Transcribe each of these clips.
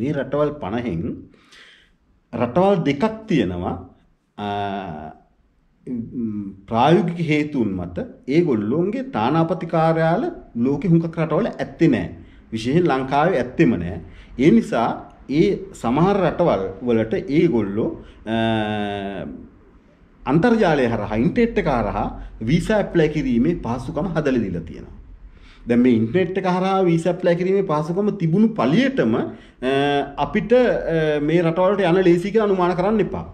මේ රටවල් 50න් රටවල් දෙකක් තියෙනවා ප්‍රායෝගික හේතුන් මත ඒගොල්ලොන්ගේ තානාපති කාර්යාල ලෝකෙ හුඟක් රටවල ඇත්තේ නැහැ. විශේෂයෙන් ලංකාවේ ඇත්තෙම නැහැ. ඒ නිසා ඒ සමහර රටවල් වලට ඒගොල්ලෝ අන්තර්ජාලය හරහා ඉන්ටර්නෙට් එක හරහා වීසා ඇප්ලයි කිරීමේ පහසුකම හදලා දීලා තියෙනවා. දැන් මේ ඉන්ටර්නෙට් එක හරහා වීසා ඇප්ලයි කිරීමේ පහසුකම තිබුණු පළියටම අපිට මේ රටවලට යන ලේසි කියලා අනුමාන කරන්න එපා.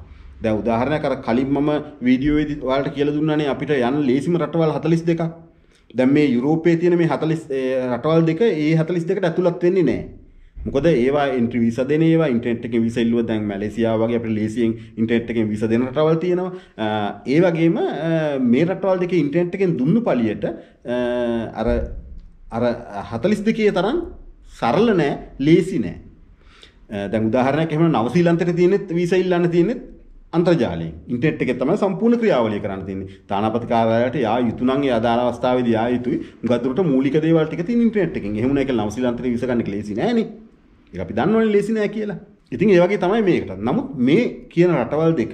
දැන් උදාහරණයක් අර කලින් මම වීඩියෝවේදී ඔයාලට කියලා දුන්නානේ අපිට යන ලේසිම රටවල් 42ක්. දැන් මේ යුරෝපයේ තියෙන මේ 40 රටවල් දෙක ඒ 42කට ඇතුළත් වෙන්නේ නැහැ. මොකද ඒවා ඉන්ට්‍රි විස දෙන ඒවා ඉන්ටර්නෙට් එකේ විස ඉල්ලුව දැන් මැලේසියාව වගේ අපිට ලේසියෙන් ඉන්ටර්නෙට් එකෙන් විස දෙන රටවල් තියෙනවා ඒ වගේම මේ රටවල් දෙකේ ඉන්ටර්නෙට් එකෙන් දුන්නු පළියට අර අර 42 තරම් සරල නෑ ලේසි නෑ දැන් උදාහරණයක් එහෙම නවසීලන්තයට තියෙනෙත් වීසා ඉල්ලන්න තියෙනෙත් අන්තර්ජාලයෙන් ඉන්ටර්නෙට් එකේ තමයි සම්පූර්ණ ක්‍රියාවලිය කරන්න තියෙන්නේ තානාපති කාර්යාලයට යා යුතු නම් ඒ ආදාන අවස්ථාවේදී යා යුතුයි මුගතුරට මූලික දේවල් ටික තියෙන ඉන්ටර්නෙට් එකෙන් එහෙම නෑ කියලා නවසීලන්තයට වීසා ගන්න එක ලේසි නෑනේ ඒක අපි දන්නවනේ ලේසි නෑ කියලා ඉතින් ඒ වගේ තමයි මේකට නමුත් මේ කියන රටවල් දෙක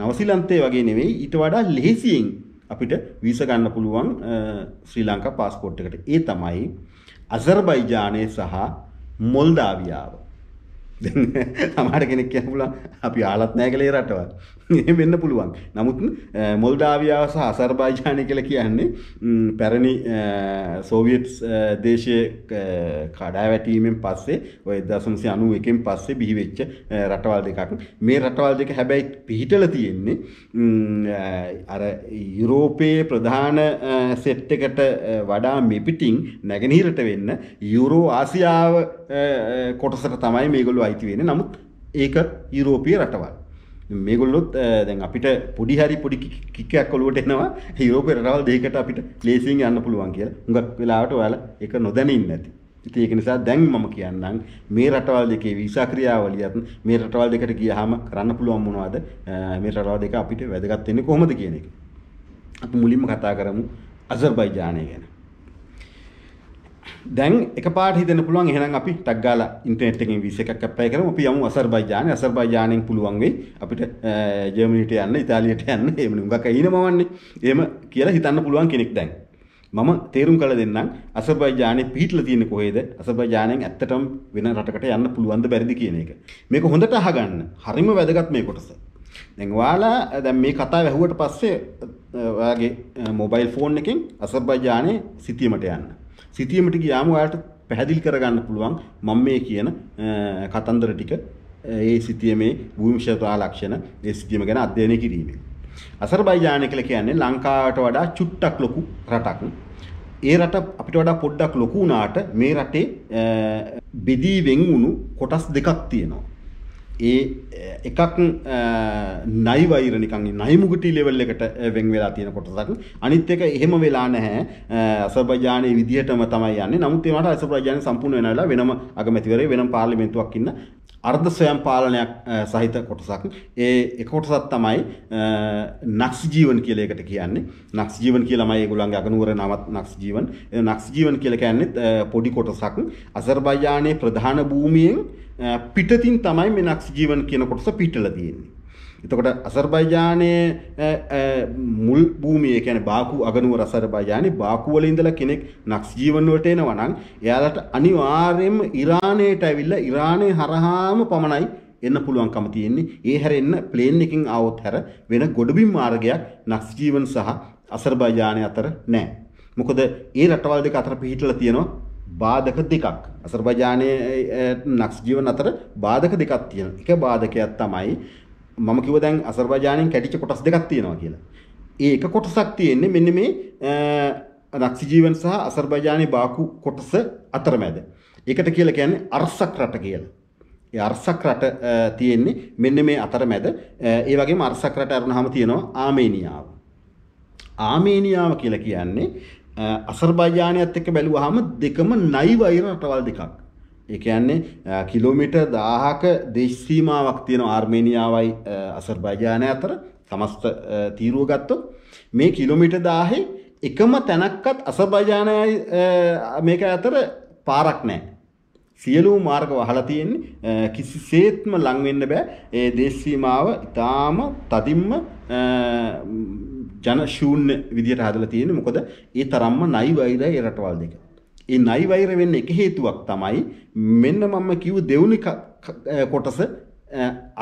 නවසීලන්තේ වගේ නෙවෙයි ඊට වඩා ලේසියෙන් අපිට වීස ගන්න පුළුවන් ශ්‍රී ලංකා පාස්පෝට් එකට. ඒ තමයි අසර්බයිජානය සහ මොල්දාවියාව. දැන් සමහර කෙනෙක් කියන්න පුළුවන් අපි ආලත් නැහැ කියලා ඒ රටවල්. එහෙම වෙන්න පුළුවන්. නමුත් මොල්ඩාවියාව සහ අසර්බයිජානය කියලා කියන්නේ පැරණි සෝවියට් දේශයේ කඩාවැටීමෙන් පස්සේ ඔය 1991 න් පස්සේ බිහිවෙච්ච රටවල් දෙකක්. මේ රටවල් දෙක හැබැයි පිහිටලා තියෙන්නේ අර යුරෝපයේ ප්‍රධාන සෙට් එකට වඩා මෙපිටින් නැගෙනහිරට වෙන්න යුරෝ ආසියාව කොටසට තමයි මේගොල්ලෝ අයිති වෙන්නේ. නමුත් ඒක යුරෝපීය රටවල්. මේගොල්ලොත් දැන් අපිට පොඩි හරි පොඩි කික්කයක් ඔලුවට එනවා යුරෝප රටවල් දෙකකට අපිට ලේසියෙන් යන්න පුළුවන් කියලා. හුඟක් වෙලාවට ඔයාලා ඒක නොදැන ඉන්නේ නැති. ඉතින් ඒක නිසා දැන් මම කියන්නම් මේ රටවල් දෙකේ වීසා ක්‍රියාවලියත් මේ රටවල් දෙකට ගියහම කරන්න පුළුවන් මොනවද මේ රටවල් දෙක අපිට වැදගත් වෙන්නේ කොහොමද කියන එක. අපි මුලින්ම කතා කරමු අසර්බයිජානය ගැන. දැන් එකපාරට හිතෙන්න පුළුවන් එහෙනම් අපි ටක් ගාලා ඉන්ටර්නෙට් එකෙන් වීසා එකක් ඇප්ලයි කරමු අපි යමු අසර්බයිජානය අසර්බයිජානෙන් පුළුවන් වෙයි අපිට ජර්මනියට යන්න ඉතාලියට යන්න එහෙම නුඟක් අයිනමවන්නේ එහෙම කියලා හිතන්න පුළුවන් කෙනෙක් දැන් මම තේරුම් කළ දෙන්නම් අසර්බයිජානේ පිහිටලා තියෙන්නේ කොහෙද අසර්බයිජානෙන් ඇත්තටම වෙන රටකට යන්න පුළුවන්ද බැරිද කියන එක මේක හොඳට අහගන්න හරිම වැදගත් මේ කොටස දැන් ඔයාලා දැන් මේ කතාව ඇහුවට පස්සේ ඔයාගේ මොබයිල් ෆෝන් එකෙන් අසර්බයිජානේ සිතියමට යන්න සිතීමට ගියාම ඔයාලට පැහැදිලි කරගන්න පුළුවන් මම මේ කියන කතන්දර ටික ඒ සිතියමේ භූමිෂතා ලක්ෂණ ඒ සිතියම ගැන අධ්‍යයනය කිරීමෙන්. අසර්බයිජානය කියලා කියන්නේ ලංකාවට වඩා චුට්ටක් ලොකු රටක්. ඒ රට අපිට වඩා පොඩ්ඩක් ලොකු වුණාට මේ රටේ බෙදී වෙන් වුණු කොටස් දෙකක් තියෙනවා. ඒ එකක් නයි වෛර නිකන් නයිමුගටි ලෙවල් එකට වෙන් වෙලා තියෙන කොටසක් අනිත් එක එහෙම වෙලා නැහැ අසර්බයිජානයේ විදිහටම තමයි යන්නේ නමුත් ඒවට අසර්බයිජානයේ සම්පූර්ණ වෙන වෙලාව වෙනම අගමැතිවරයෙ වෙනම පාර්ලිමේන්තුවක් ඉන්න අර්ධ ස්වයං පාලනයක් සහිත කොටසක්. ඒ එක කොටසක් තමයි නක්ස් ජීවන් කියලා එකට කියන්නේ. නක්ස් ජීවන් කියලාමයි ඒගොල්ලන්ගේ අගනුවර නමත් නක්ස් ජීවන්. ඒ නක්ස් ජීවන් කියලා කියන්නේ පොඩි කොටසක්. අසර්බයිජානයේ ප්‍රධාන භූමියෙන් පිටතින් තමයි මේ නක්ස් ජීවන් කියන කොටස පිටලා තියෙන්නේ. එතකොට අසර්බයිජානයේ මුල් භූමිය කියන්නේ බාකු අගනුවර අසර්බයිජානයේ බාකු වල ඉඳලා කෙනෙක් නක්ස් ජීවණුවට එනවා නම් එයාලට අනිවාර්යයෙන්ම ඉරානයට ඇවිල්ලා ඉරානයේ හරහාම පමණයි එන්න පුළුවන්කම තියෙන්නේ. ඒ හැරෙන්න ප්ලේන් එකකින් આવොත් හැර වෙන ගොඩබිම් මාර්ගයක් නක්ස් ජීවන සහ අසර්බයිජානය අතර නැහැ. මොකද ඒ රටවල් දෙක අතර පිහිටලා තියෙනවා බාධක දෙකක්. අසර්බයිජානයේ නක්ස් ජීවන අතර බාධක දෙකක් තියෙනවා. එක බාධකයක් තමයි මම කිව්ව දැන් අසර්බයිජානෙන් කැටිච්ච කොටස් දෙකක් තියෙනවා කියලා. ඒ එක කොටසක් තියෙන්නේ මෙන්න මේ රක්ෂිජීවන් සහ අසර්බයිජානයේ බාකු කොටස අතරමැද. ඒකට කියලා කියන්නේ අර්සක් රට කියලා. ඒ අර්සක් රට තියෙන්නේ මෙන්න මේ අතරමැද. ඒ වගේම අර්සක් රට අරුණාම තියෙනවා ආමේනියාව. ආමේනියාව කියලා කියන්නේ අසර්බයිජානයත් එක්ක බැලුවහම දෙකම නයි වෛර රටවල් දෙකක්. ඒ කියන්නේ කිලෝමීටර් 1000ක දේශ සීමාවක් තියෙන ආර්මේනියාවයි අසර්බයිජානය අතර සමස්ත තීරුව ගත්තොත් මේ කිලෝමීටර් 1000 එකම තැනක්වත් අසර්බයිජානයයි මේක අතර පාරක් නැහැ. සියලූ මාර්ග වහලා තියෙන්නේ කිසිසේත්ම ලං වෙන්න බෑ ඒ දේශ සීමාව ඊටාම තදින්ම ජන ශූන්‍ය විදියට හදලා තියෙන්නේ මොකද ඒ තරම්ම නයි වෛරය ඒ රටවල් දෙක ඒ නයි වෛර වෙන්න එක හේතුවක් තමයි මෙන්න මම කිව් දෙවුනි කොටස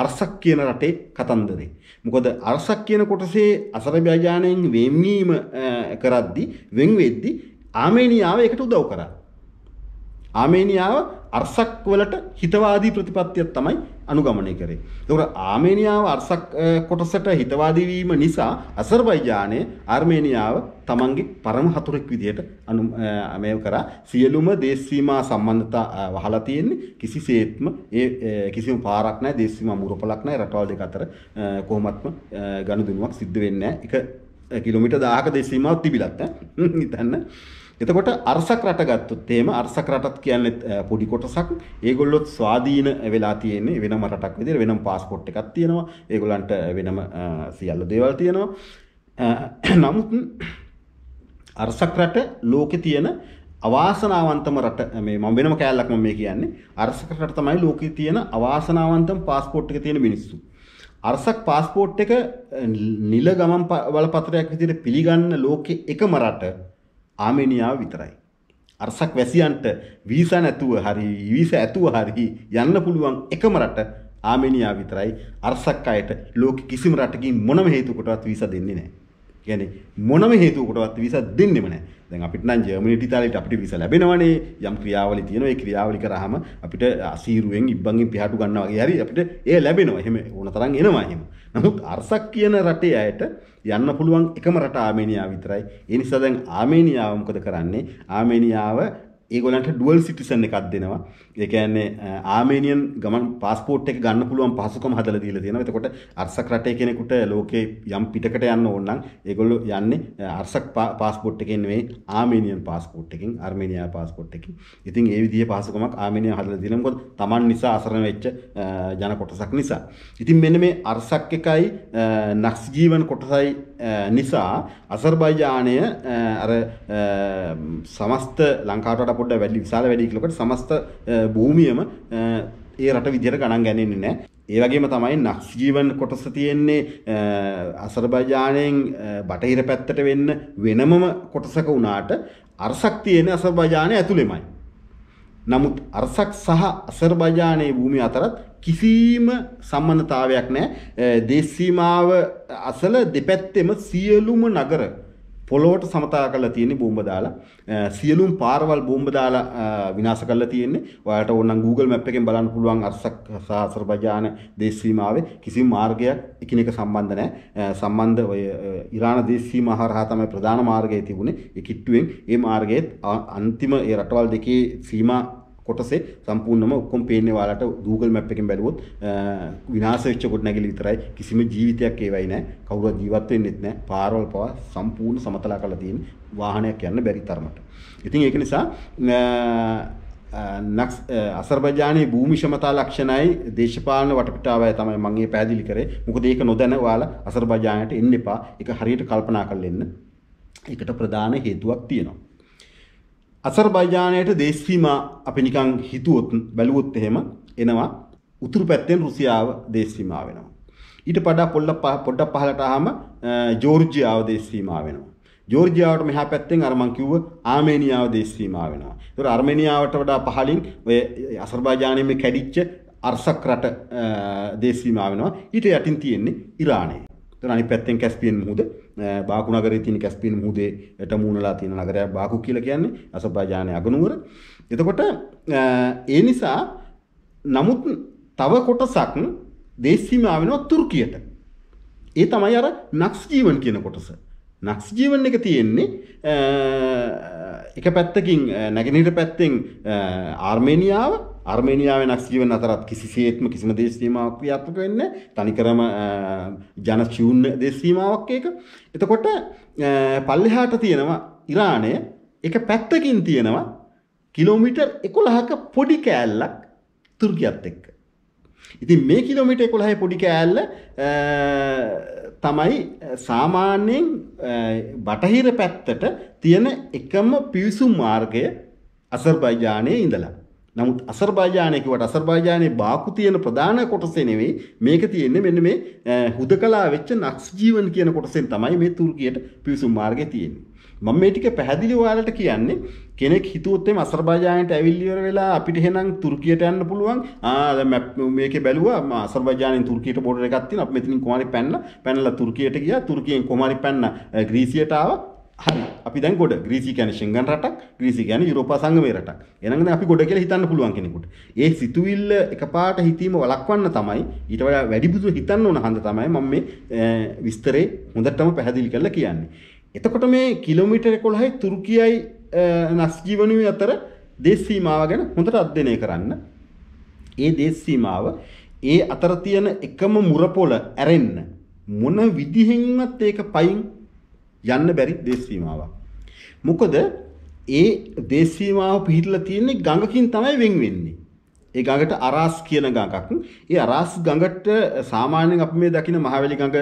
අරසක් කියන රටේ කතන්දරේ. මොකද අරසක් කියන කොටසේ අසරබ්‍යජානයෙන් වෙන්වීම කරද්දි වෙන් වෙද්දි ආමේනියාව ඒකට උදව් කරා. ආමේනියාව අර්සක් වලට හිතවාදී ප්‍රතිපත්තියක් තමයි අනුගමනය කරේ. ඒකට ආමේනියාව අර්සක් කොටසට හිතවාදී වීම නිසා අසර්බයිජානය ආර්මේනියාව තමන්ගේ පරම හතුරෙක් විදිහට අනුමය කරා සියලුම දේශ සීමා සම්බන්ධතා වහලා තියෙන්නේ කිසිසේත්ම ඒ කිසිම පාරක් නැහැ දේශ සීමා මුරපලක් නැහැ රටවල් දෙක අතර කොහොමත්ම ගනුදෙනුවක් සිද්ධ වෙන්නේ නැහැ. එක කිලෝමීටර් 1000ක දේශ සීමාවක් තිබිලත් ඈ හිතන්න එතකොට අර්සක් රට ගත්තොත් එහෙම අර්සක් රටත් කියන්නේ පොඩි කොටසක්. ඒගොල්ලොත් ස්වාධීන වෙලා තියෙන්නේ වෙනම රටක් විදිහට වෙනම પાස්පෝට් එකක් තියෙනවා. ඒගොල්ලන්ට වෙනම සියල්ල දේවල් තියෙනවා. නමුත් අර්සක් රට ලෝකේ තියෙන අවාසනාවන්තම රට මේ මම වෙනම කෑල්ලක් මම මේ කියන්නේ අර්සක රට තමයි ලෝකේ තියෙන අවාසනාවන්තම પાස්පෝට් එක තියෙන මිනිස්සු. අර්සක් પાස්පෝට් එක නිල ගමන් බලපත්‍රයක් විදිහට පිළිගන්න ලෝකේ එකම රට ආමේනියාව විතරයි. අරසක් වැසියන්ට වීසා නැතුව හරි වීසා ඇතුව හරි යන්න පුළුවන් එකම රට ආමේනියාව විතරයි. අරසක් අයට ලෝක කිසිම රටකින් මොනම හේතුවකටවත් වීසා දෙන්නේ නැහැ. කියන්නේ මොනම හේතුවකටවත් වීසා දෙන්නෙම නැහැ. දැන් අපිට නම් ජර්මනියට ඉතාලියට අපිට වීසා ලැබෙනවනේ. යම් ක්‍රියාවලි තියෙනවා. ඒ ක්‍රියාවලි කරාම අපිට අසීරුවෙන් ඉබ්බන්ගෙන් පියාටු ගන්නවා වගේ හරි අපිට ඒ ලැබෙනවා. එහෙම ඕන තරම් එනවා එහෙම. නමුත් අර්සක් කියන රටේ අයට යන්න පුළුවන් එකම රට ආමේනියාව විතරයි. ඒ නිසා දැන් ආමේනියාව මොකද කරන්නේ? ආමේනියාව ඒගොලන්ට ඩුවල් සිටිසන් එකක් දෙනවා ඒකන්නේ ආමේනියන් ගමන් පස්පෝට් එක ගන්න පුළුවන් පහසුකම් හදලා දීලා තියෙනවා. එතකොට අර්සක් රටේ කෙනෙකුට ලෝකේ යම් පිටකට යන්න ඕන නම් ඒගොල්ලෝ යන්නේ අර්සක් පාස්පෝට් එකෙන් නෙවෙයි ආමේනියන් පාස්පෝට් එකකින් ආර්මේනියා පාස්පෝට් එකකින්. ඉතින් ඒ විදිහේ පහසුකමක් ආමේනියා හදලා දීලා මොකද Taman නිසා අසරණ වෙච්ච ජන කොටසක් නිසා. ඉතින් මෙන්න මේ අර්සක් එකයි නක්ස් ජීවන කොටසයි නිසා අසර්බයිජානය අර සමස්ත ලංකාට පොඩ වැඩි විශාල වැඩිකලකට සමස්ත භූමියම ඒ රට විදිර ගණන් ගැනෙන්නේ නෑ ඒවගේම තමයි නක්ෂජීවන් කොටස තියෙන්නේ අසරභජානයෙන් බටහිර පැත්තට වෙන්න වෙනමම කොටසක වුණාට අර්සක් තියෙන අසර්භජානය ඇතුළෙමයි. නමුත් අර්සක් සහ අසර්භජානයේ භූමි අතරත් කිසිම සම්බන්ධතාවයක් නැහැ. දේශ සීමාව අසල දෙපැත්තෙම සියලුම නගර පොළොවට සමතා කරලා තියෙන්නේ බෝම්බ දාලා සියලුම පාරවල් බෝම්බ දාලා විනාශ කරලා තියෙන්නේ. ඔයාලට ඕනනම් Google Map එකෙන් බලන්න පුළුවන් අර්සක් සහ අසර්බයිජාන දේශ සීමාවේ කිසිම මාර්ගයක් එකිනෙක සම්බන්ධ නැහැ. සම්බන්ධ ඔය ඉරාන දේශ සීමාව හරහා තමයි ප්‍රධාන මාර්ගය තිබුණේ. ඒ කිට්ටුවෙන් ඒ මාර්ගයේත් අන්තිම ඒ රටවල් දෙකේ සීමා කොටසේ සම්පූර්ණම ඔක්කොම පේන්නේ ඔයාලට Google Map එකෙන් බැලුවොත් විනාශ වෙච්ච ගොඩනැගිලි විතරයි කිසිම ජීවිතයක් ඒවයි නැහැ කවුරුවත් ජීවත් වෙන්නෙත් නැහැ පාරවල් පවා සම්පූර්ණ සමතලා කරලා තියෙන වාහනයක් යන්න බැරි තරමට. ඉතින් ඒක නිසා නක්ස් අසර්බජානයේ භූමි ෂමතා ලක්ෂණයි දේශපාලන වටපිටාවයි තමයි මම මේ පැහැදිලි කරේ. මොකද ඒක නොදැන ඔයාලා අසර්බජානයට එන්න එපා. ඒක හරියට කල්පනා කරලා එන්න. ඒකට ප්‍රධාන හේතුවක් තියෙනවා. අසර්බයිජානයට දේශ සීමා අපි නිකන් හිතුවොත් බැලුවොත් එහෙම එනවා උතුරු පැත්තෙන් රුසියාව දේශ සීමා වෙනවා. ඊට වඩා පොල්ල පොඩ්ඩක් පහලට ආවම ජෝර්ජියාව දේශ සීමා වෙනවා. ජෝර්ජියාවට මෙහා පැත්තෙන් අර මං කිව්ව ආමේනියාව දේශ සීමා වෙනවා. ඒතර ආර්මේනියාවට වඩා පහලින් ඔය අසර්බයිජානයේ මේ කැඩිච්ච අර්සක් රට දේශ සීමා වෙනවා. ඊට යටින් තියෙන්නේ ඉරානය. එතන අනිත් පැත්තෙන් කැස්පියන් මුහුද බාකු නගරයේ තියෙන කැස්පියන් මුහුදේට මූණලා තියෙන නගරය බාකු කියලා කියන්නේ අසබාජානයේ අගනුවර. එතකොට ඒ නිසා නමුත් තව කොටසක් දේශ සීමා වෙනවා තුර්කියට. ඒ තමයි අර නක්ස් ජීවන් කියන කොටස. නක්ස් ජීවන් එක තියෙන්නේ එක පැත්තකින් නැගෙනහිර පැත්තෙන් ආර්මේනියාව අර්මේනියාවේ නක්සීවන් අතරත් කිසිසේත්ම කිසිම දේශ සීමාවක් ක්‍රියාත්මක වෙන්නේ තනිකරම ජන ශූන්‍ය දේශ සීමාවක් ඒක. එතකොට පල්ලෙහාට තියෙනවා ඉරානය එක පැත්තකින් තියෙනවා කිලෝමීටර් 11ක පොඩි කෑල්ලක් තුර්කියත් එක්ක. ඉතින් මේ කිලෝමීටර් 11 පොඩි කෑල්ල තමයි සාමාන්‍යයෙන් බටහිර පැත්තට තියෙන එකම පිවිසුම් මාර්ගය අසර්බයිජානයේ ඉඳලා. නමුත් අසර්බයිජානය කිව්වට අසර්බයිජානයේ බාකු තියෙන ප්‍රධාන කොටසේ නෙවෙයි මේක තියෙන්නේ මෙන්න මේ හුදකලා වෙච්ච නක්ස් ජීවන් කියන කොටසෙන් තමයි මේ තුර්කියට පිවිසුම් මාර්ගය තියෙන්නේ. මම මේ ටික පැහැදිලි ඔයාලට කියන්නේ කෙනෙක් හිතුවොත් එimhe අසර්බයිජානයට ඇවිල්ලා ඉවර වෙලා අපිට එහෙනම් තුර්කියට යන්න පුළුවන්. ආ දැන් මේකේ බැලුවා මම අසර්බයිජානෙන් තුර්කියට බෝඩර් එකක් තියෙනවා. අපි මෙතනින් කොමාරි පැනලා පැනලා තුර්කියට ගියා. තුර්කියෙන් කොමාරි පැනලා ග්‍රීසියට ආවා. හරි අපි දැන් ගොඩ ග්‍රීසි කියන්නේ ෂෙන්ගන් රටක් ග්‍රීසි කියන්නේ යුරෝපා සංගමයේ රටක් එහෙනම් දැන් අපි ගොඩ කියලා හිතන්න පුළුවන් කෙනෙකුට ඒ සිතුවිල්ල එකපාරට හිතීම වළක්වන්න තමයි ඊට වඩා වැඩි පුදුම හිතන්න ඕන හන්ද තමයි මම මේ විස්තරේ හොඳටම පැහැදිලි කරලා කියන්නේ එතකොට මේ කිලෝමීටර් 11යි තුර්කියයි නස්ජීවනුවේ අතර දේශ සීමාව ගැන හොඳට අධ්‍යයනය කරන්න ඒ දේශ සීමාව ඒ අතර තියෙන එකම මුරපොළ ඇරෙන්න මොන විදිහෙන්වත් ඒක පයින් යන්න බැරි දේශ සීමාවක්. මොකද ඒ දේශ සීමාව පිහිටලා තියෙන්නේ ගඟකින් තමයි වෙන් වෙන්නේ. ඒ ගඟට අරාස් කියන ගඟක්. ඒ අරාස් ගඟට සාමාන්‍යයෙන් අපි මේ දකින මහවැලි ගඟ,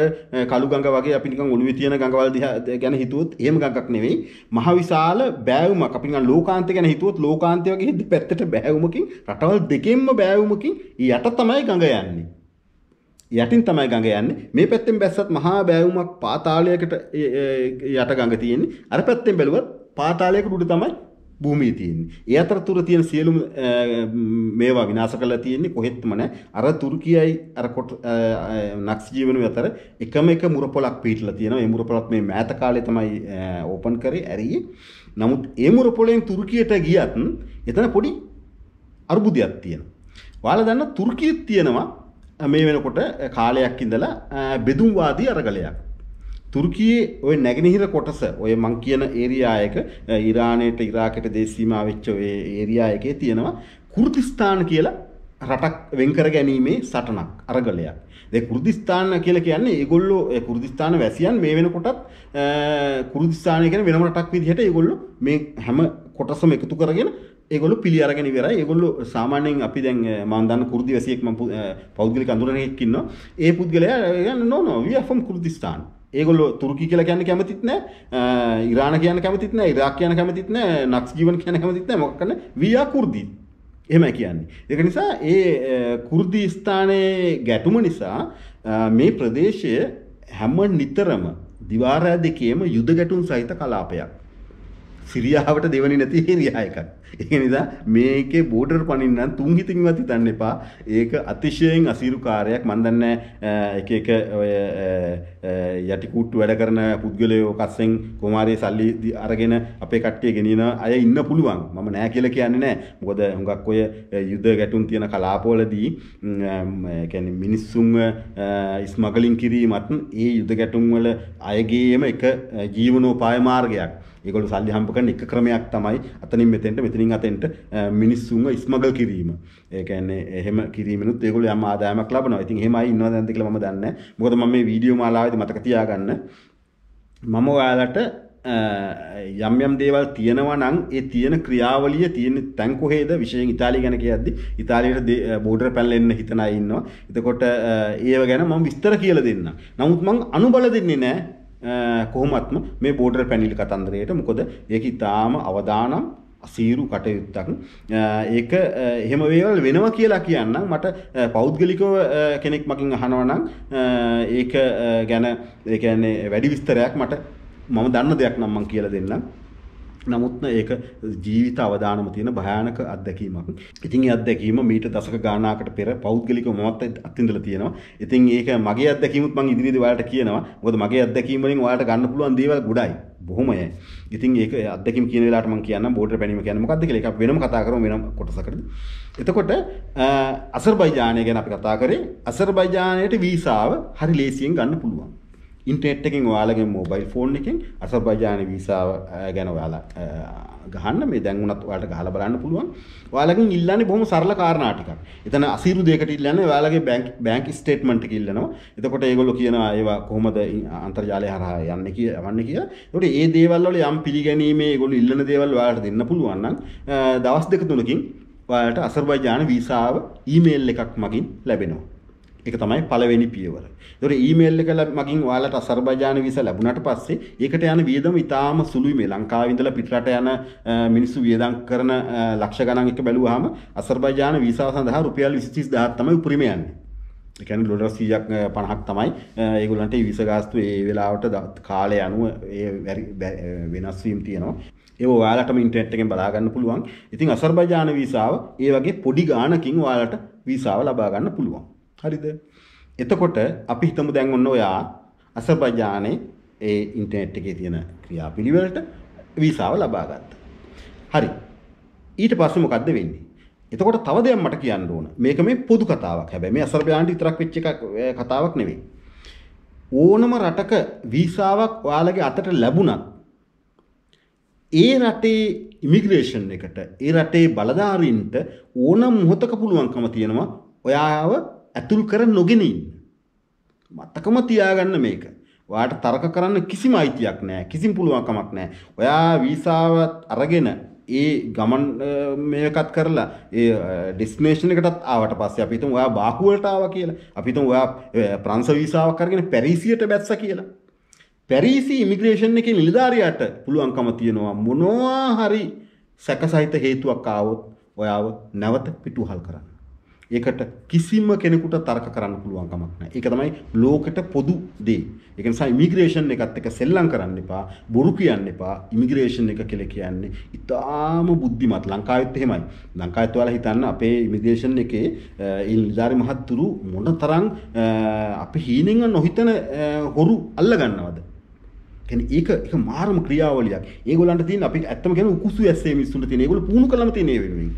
කළු ගඟ වගේ අපි නිකන් ඔළුවේ තියෙන ගඟවල් දිහා ගැන හිතුවොත් එහෙම ගඟක් නෙවෙයි. මහවිශාල බෑවුමක්. අපි නිකන් ලෝකාන්තය ගැන හිතුවොත් ලෝකාන්තය වගේ දෙපැත්තට බෑවුමකින්, රටවල් දෙකෙන්ම බෑවුමකින් යට තමයි ගඟ යන්නේ. යටින් තමයි ගඟ යන්නේ මේ පැත්තෙන් බැස්සත් මහා බෑවුමක් පාතාලයකට යට ගඟ තියෙන්නේ අර පැත්තෙන් බැලුවත් පාතාලයකට උඩ තමයි භූමිය තියෙන්නේ. ඒ අතරතුර තියෙන සියලුම මේවා විනාශ කරලා තියෙන්නේ කොහෙත්ම නැහැ. අර තුර්කියයි අර නක්ස් ජීවණුවේ අතර එකම එක මුරපොලක් පිටලා තියෙනවා. මේ මුරපොලත් මේ මෑත කාලේ තමයි ඕපන් කරේ ඇරියේ. නමුත් ඒ මුරපොලෙන් තුර්කියට ගියත් එතන පොඩි අර්බුදයක් තියෙනවා. ඔයාලා දන්න තුර්කියෙත් තියෙනවා මේ වෙනකොට කාලයක් ඉඳලා බෙදුම්වාදී අරගලයක්. තුර්කියේ ඔය නැගෙනහිර කොටස ඔය මං කියන ඒරියා එක ඉරානයට ඉරාකයට දේශ සීමා වෙච්ච ඔය ඒරියා එකේ තියෙනවා කුර්දිස්තාන් කියලා රටක් වෙන්කර ගැනීමේ සටනක් අරගලයක්. දැන් කුර්දිස්තාන කියලා කියන්නේ ඒගොල්ලෝ කුර්දිස්තාන වැසියන් මේ වෙනකොටත් කුර්දිස්තාන කියන වෙනම රටක් විදිහට ඒගොල්ලෝ මේ හැම කොටසම එකතු කරගෙන ඒගොල්ලෝ පිළි අරගෙන ඉවරයි. ඒගොල්ලෝ සාමාන්‍යයෙන් අපි දැන් මම දන්න කුරුදි වැසියෙක් මම පෞද්ගලික අඳුරනෙක් ඉන්නවා. ඒ පුද්ගලයා නෝ නෝ we are from Kurdistan. ඒගොල්ලෝ තුර්කි කියලා කියන්න කැමතිත් නැහැ. ඉරාන කියන්න කැමතිත් නැහැ. ඉරාක් කියන්න කැමතිත් නැහැ. නක්ස් ජීවන් කියන්න කැමතිත් නැහැ. මොකක් කරන්නේ? we are Kurdi. එහෙමයි කියන්නේ. ඒක නිසා ඒ කුරුදි ස්ථානයේ ගැටුම නිසා මේ ප්‍රදේශය හැම නිතරම දිවාරා දෙකේම යුද ගැටුම් සහිත කලාපයක්. සිරියාවට දෙවනි නැති ඒරියා එකක්. ඒ නිසා මේකේ බෝඩර් පනින්න තුන් හිතින්වත් හිතන්න එපා. ඒක අතිශයෙන් අසීරු කාර්යයක්. මම දන්නේ එක එක ඔය යටි කුට්ටු වැඩ කරන පුද්ගලයෝ කස්සෙන් කුමාරයේ සල්ලි අරගෙන අපේ කට්ටිය ගෙනියන අය ඉන්න පුළුවන්. මම නෑ කියලා කියන්නේ නෑ. මොකද හුඟක් ඔය යුද ගැටුම් තියෙන කලාපවලදී ඒ කියන්නේ මිනිස්සුන්ව ස්මගලින් කිරීමත් ඒ යුද ගැටුම් වල අයගේම එක ජීවනෝපාය මාර්ගයක්. ඒගොල්ලෝ සල්ලි හම්බ කරන එක ක්‍රමයක් තමයි අතනින් මෙතෙන්ට මෙතනින් අතෙන්ට මිනිස්සුන්ව ස්මගල් කිරීම. ඒ කියන්නේ එහෙම කිරීමනොත් ඒගොල්ලෝ යම් ආදායමක් ලබනවා. ඉතින් එහෙමයි ඉන්නවද නැද්ද කියලා මම දන්නේ නැහැ. මොකද මම මේ වීඩියෝ මාලාවේදී මතක තියාගන්න මම ඔයාලට යම් යම් දේවල් තියෙනවා නම් ඒ තියෙන ක්‍රියාවලිය තියෙන තැන් කොහෙද විශේෂයෙන් ඉතාලිය ගැන කියද්දි ඉතාලියට බෝඩර් පැනලා එන්න හිතන අය ඉන්නවා. එතකොට ඒව ගැන මම විස්තර කියලා දෙන්නම්. නමුත් මම අනුබල දෙන්නේ නැහැ. කොහොමත්ම මේ බෝඩර් පැනිල් කතන්දරයට මොකද ඒක ඉතාම අවදානම් අසීරු කටයුත්තක් ඒක එහෙම වේවල් වෙනවා කියලා කියන්න මට පෞද්ගලිකව කෙනෙක් මකින් අහනවනම් ඒක ගැන ඒ කියන්නේ වැඩි විස්තරයක් මට මම දන්න දෙයක් නම් මම කියලා දෙන්නම් නමුත්න ඒක ජීවිත අවධානම තියෙන භයානක අත්දැකීමක්. ඉතින් ඒ අත්දැකීම මීට දශක ගාණකට පෙර පෞද්ගලිකව මමත් අත්විඳලා තියෙනවා. ඉතින් ඒක මගේ අත්දැකීමුත් මම ඉදිරියේදී ඔයාලට කියනවා. මොකද මගේ අත්දැකීම් වලින් ඔයාලට ගන්න පුළුවන් දේවල් ගොඩයි. බොහොමයි. ඉතින් ඒක අත්දැකීම් කියන වෙලාවට මම කියන්නම් බෝඩර් පැනීම කියන්නේ මොකක්ද කියලා. ඒක වෙනම කතා කරමු වෙනම කොටසකටදී. එතකොට අසර්බයිජානය ගැන අපි කතා කරේ. අසර්බයිජානයට වීසාව හරි ලේසියෙන් ගන්න පුළුවන්. ඉන්ටනෙට් එකින් ඔයාලගේ මෝබයිල් ෆෝන් එකෙන් අසර්බයිජාන වීසාව ගැන ඔයාලා ගහන්න මේ දැන්ුණත් ඔයාලට ගහලා බලන්න පුළුවන්. ඔයාලගෙන් ඉල්ලන්නේ බොහොම සරල කාරණා ටිකක්. එතන අසීරු දෙයකට ඉල්ලන්නේ ඔයාලගේ බැංක් බැංක් ස්ටේට්මන්ට් එක ඉල්ලනවා. එතකොට ඒගොල්ලෝ කියනවා ඒවා කොහොමද අන්තර්ජාලය හරහා යන්නේ කියලා යවන්නේ කියලා. එතකොට මේ දේවල් වල යම් පිළිගැනීමේ ඒගොල්ලෝ ඉල්ලන දේවල් ඔයාලට දෙන්න පුළුවන් නම් දවස් දෙක තුනකින් ඔයාලට අසර්බයිජාන වීසාව ඊමේල් එකක් මගින් ලැබෙනවා. ඒක තමයි පළවෙනි පියවර. ඒතොර ඊමේල් එක මගින් ඔයාලට අසර්බයිජාන වීසා ලැබුණාට පස්සේ ඒකට යන වියදම ඉතාම සුළුයි මේ ලංකාවේ ඉඳලා පිටරට යන මිනිස්සු වියදම් කරන ලක්ෂ ගණන් එක බැලුවාම අසර්බයිජාන වීසාව සඳහා රුපියල් 23000 තමයි උපරිම යන්නේ. ඒ කියන්නේ ඩොලර් 100ක් 50ක් තමයි ඒගොල්ලන්ට වීසා ගාස්තු ඒ වෙලාවට කාලය අනුව ඒ වෙනස් වීම් තියෙනවා. ඒ ඔයාලටම ඉන්ටර්නෙට් එකෙන් බලා ගන්න පුළුවන්. ඉතින් අසර්බයිජාන වීසාව ඒ වගේ පොඩි ගාණකින් ඔයාලට වීසාව ලබා ගන්න පුළුවන්. හරිද? එතකොට අපි හිතමු දැන් ඔන්න ඔයා අසර්බයිජානේ ඒ ඉන්ටර්නෙට් එකේ තියෙන ක්‍රියාපිළිවෙලට වීසාව ලබා ගත්තා. හරි. ඊට පස්සේ මොකද්ද වෙන්නේ? එතකොට තව දෙයක් මට කියන්න ඕන. මේක මේ පොදු කතාවක්. හැබැයි මේ අසර්බයිජාන්ට විතරක් වෙච්ච එකක් කතාවක් නෙවෙයි. ඕනම රටක වීසාවක් ඔයාලගේ අතට ලැබුණත් ඒ රටේ ඉමිග්‍රේෂන් එකට ඒ රටේ බලධාරීන්ට ඕනම මොහොතක පුළුවන්කම තියෙනවා ඔයාව ඇතුල් කර නොගෙන ඉන්න. මතකම තියාගන්න මේක. ඔයාට තර්ක කරන්න කිසිම අයිතියක් නැහැ. කිසිම පුළුවන්කමක් නැහැ. ඔයා වීසාවත් අරගෙන ඒ ගමන් මේකත් කරලා ඒ ඩිස්නේෂන් එකටත් ආවට පස්සේ අපි හිතමු ඔයා බාකු වලට ආවා කියලා. අපි හිතමු ඔයා ප්‍රංශ වීසාවක් අරගෙන පැරිසියට බැස්සා කියලා. පැරිසි ඉමිග්‍රේෂන් එකේ නිලධාරියාට පුළුවන්කම තියෙනවා මොනවා හරි සැකසහිත හේතුවක් ආවොත් ඔයාව නැවත පිටුහල් කරන්න. ඒකට කිසිම කෙනෙකුට තර්ක කරන්න පුළුවන් කමක් නැහැ. ඒක තමයි ලෝකෙට පොදු දේ. ඒක නිසා ඉමිග්‍රේෂන් එකත් එක්ක සෙල්ලම් කරන්න එපා, බොරු කියන්න එපා. ඉමිග්‍රේෂන් එක කියලා කියන්නේ ඉතාම බුද්ධිමත් ලංකාවෙත් එහෙමයි. ලංකාවෙත් ඔයාලා හිතන්න අපේ ඉමිග්‍රේෂන් එකේ ඒ නිලධාරි මහත්තුරු මොනතරම් අපි හීනෙන් නොහිතන හොරු අල්ලගන්නවද? කියන්නේ ඒක ඒක මාරම ක්‍රියාවලියක්. ඒගොල්ලන්ට තියෙන අපි ඇත්තම කියන උකුසු ඇස්සේ මිස්සුන්ට තියෙන ඒගොල්ලෝ පුහුණු කළම තියෙන ඒ වෙනුවෙන්.